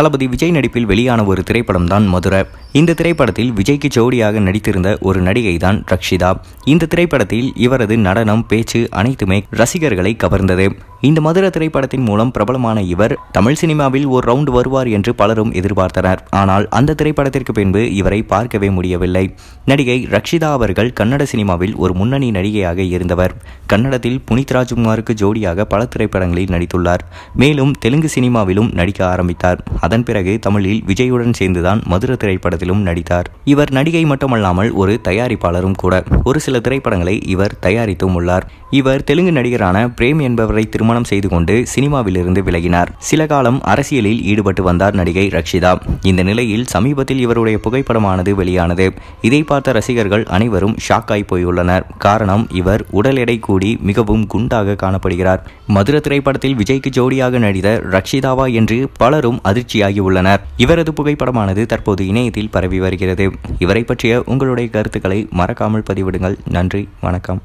தளபதி விஜய் நடிப்பில் வெளியான ஒரு திரைப்படம் தான் மதுரை இந்த திரைப்படத்தில் விஜய்க்கு ஜோடியாக நடித்திருந்த ஒரு நடிகை தான் ரக்ஷிதா இந்த திரைப்படத்தில் இவரது நடனம் பேச்சு அனைத்துமே ரசிகர்களை கவர்ந்தது இந்த மதுர திரைப்படத்தின் மூலம் பிரபலமான இவர் தமிழ் சினிமாவில் ஒரு ரவுண்ட் வருவார் என்று பலரும் எதிர்பார்த்தனர் ஆனால் அந்த திரைப்படத்திற்கு பின்பு இவரை பார்க்கவே முடியவில்லை நடிகை ரக்ஷிதா அவர்கள் கன்னட சினிமாவில் ஒரு முன்னணி நடிகையாக இருந்தவர் கன்னடத்தில் புனித் ராஜ்குமாருக்கு ஜோடியாக பல திரைப்படங்களில் நடித்துள்ளார் மேலும் தெலுங்கு சினிமாவிலும் நடிக்க ஆரம்பித்தார் அதன் பிறகு தமிழில் விஜயுடன் சேர்ந்துதான் மதுர திரைப்படத்திலும் நடித்தார் இவர் நடிகை மட்டுமல்லாமல் ஒரு தயாரிப்பாளரும் கூட ஒரு சில திரைப்படங்களை இவர் தயாரித்தும் உள்ளார் இவர் தெலுங்கு நடிகரான பிரேம் என்பவரை திரும்ப திருமணம் செய்து கொண்டு சினிமாவிலிருந்து விலகினார் சில காலம் அரசியலில் ஈடுபட்டு வந்தார் நடிகை ரக்ஷிதா இந்த நிலையில் சமீபத்தில் இவருடைய புகைப்படமானது வெளியானது இதை பார்த்த ரசிகர்கள் அனைவரும் ஷாக்காய் போயுள்ளனர் காரணம் இவர் உடல் எடை கூடி மிகவும் குண்டாக காணப்படுகிறார் மதுர திரைப்படத்தில் விஜய்க்கு ஜோடியாக நடித்த ரக்ஷிதாவா என்று பலரும் அதிர்ச்சியாகி உள்ளனர் இவரது புகைப்படமானது தற்போது இணையத்தில் பரவி வருகிறது இவரை பற்றிய உங்களுடைய கருத்துக்களை மறக்காமல் பதிவிடுங்கள் நன்றி வணக்கம்